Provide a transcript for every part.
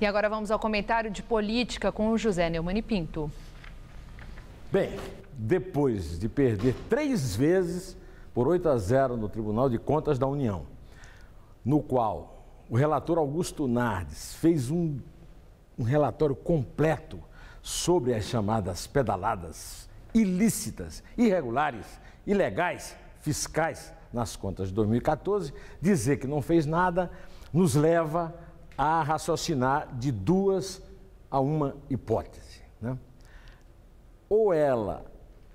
E agora vamos ao comentário de política com o José Neumani Pinto. Bem, depois de perder três vezes por 8 a 0 no Tribunal de Contas da União, no qual o relator Augusto Nardes fez um, um relatório completo sobre as chamadas pedaladas ilícitas, irregulares, ilegais, fiscais nas contas de 2014, dizer que não fez nada nos leva a raciocinar de duas a uma hipótese. Né? Ou ela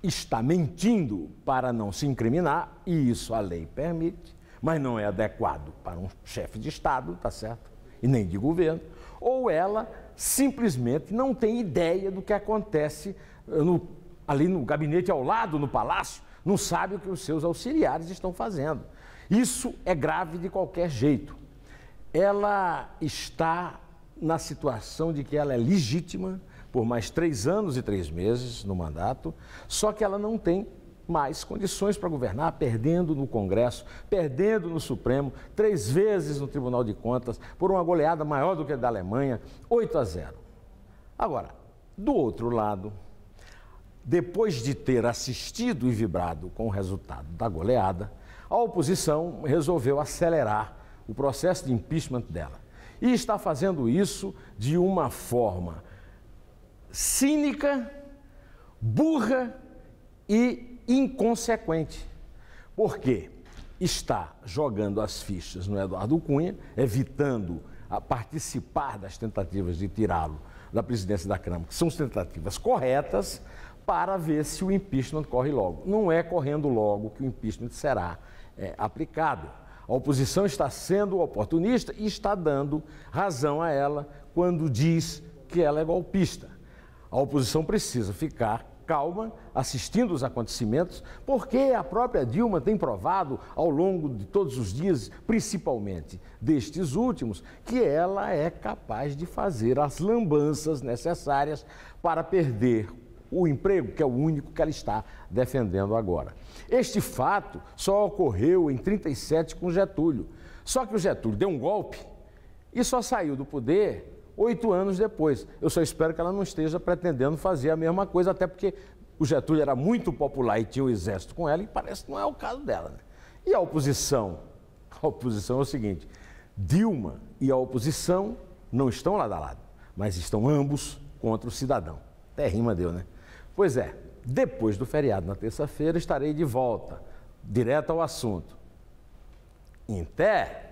está mentindo para não se incriminar, e isso a lei permite, mas não é adequado para um chefe de Estado, tá certo? E nem de governo. Ou ela simplesmente não tem ideia do que acontece eh, no, ali no gabinete ao lado, no palácio, não sabe o que os seus auxiliares estão fazendo. Isso é grave de qualquer jeito ela está na situação de que ela é legítima por mais três anos e três meses no mandato, só que ela não tem mais condições para governar, perdendo no Congresso, perdendo no Supremo, três vezes no Tribunal de Contas, por uma goleada maior do que a da Alemanha, 8 a 0. Agora, do outro lado, depois de ter assistido e vibrado com o resultado da goleada, a oposição resolveu acelerar o processo de impeachment dela. E está fazendo isso de uma forma cínica, burra e inconsequente. Por quê? Está jogando as fichas no Eduardo Cunha, evitando participar das tentativas de tirá-lo da presidência da Câmara, que são tentativas corretas, para ver se o impeachment corre logo. Não é correndo logo que o impeachment será é, aplicado. A oposição está sendo oportunista e está dando razão a ela quando diz que ela é golpista. A oposição precisa ficar calma, assistindo os acontecimentos, porque a própria Dilma tem provado ao longo de todos os dias, principalmente destes últimos, que ela é capaz de fazer as lambanças necessárias para perder o emprego, que é o único que ela está defendendo agora. Este fato só ocorreu em 37 com Getúlio. Só que o Getúlio deu um golpe e só saiu do poder oito anos depois. Eu só espero que ela não esteja pretendendo fazer a mesma coisa, até porque o Getúlio era muito popular e tinha o um exército com ela, e parece que não é o caso dela. Né? E a oposição? A oposição é o seguinte: Dilma e a oposição não estão lado a lado, mas estão ambos contra o cidadão. Até rima deu, né? Pois é, depois do feriado, na terça-feira, estarei de volta, direto ao assunto. inter